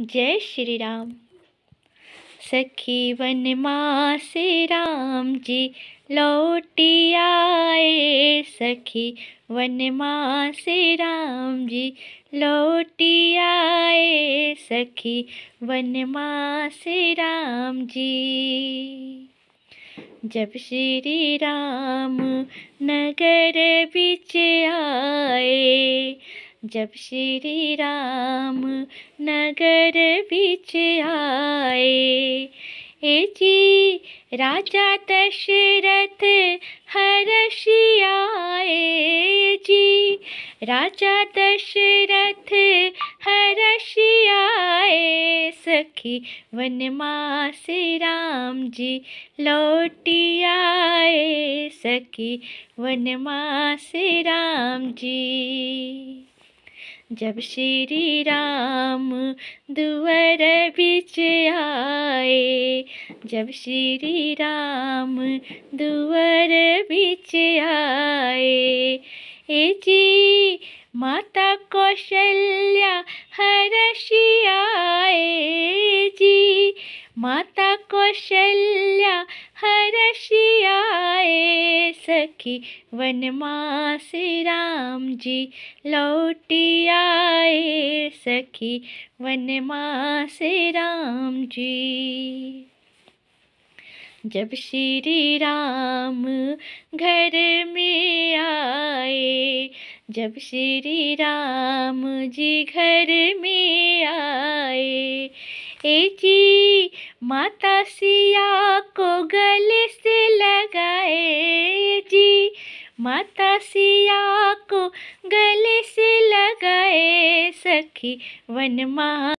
जय श्री राम सखी one mass Ram जी लौटी आए सखी वन मास राम जी लौटी आए सखी वन मास राम जी जब श्री राम नगर बिच आए जब श्री राम नगर बिच आए ए जी राजा दशरथ हर्ष आए जी राजा दशरथ हर्ष आए सखी वनमा से राम जी लौटी आए सखी वनमा से राम जी जब श्री राम दुवर बिच आए जब श्री राम दुवर बिच आए ए जी माता कौशल्या हर शि आए जी माता कौशल्या हर्षियाए सखी वन मास राम जी लौटियाए सखी वन मास राम जी जब श्री राम घर में आए जब श्री राम जी घर में आए ए जी माता सिया को गले से लगाए जी माता सिया को गले से लगाए सखी वनमा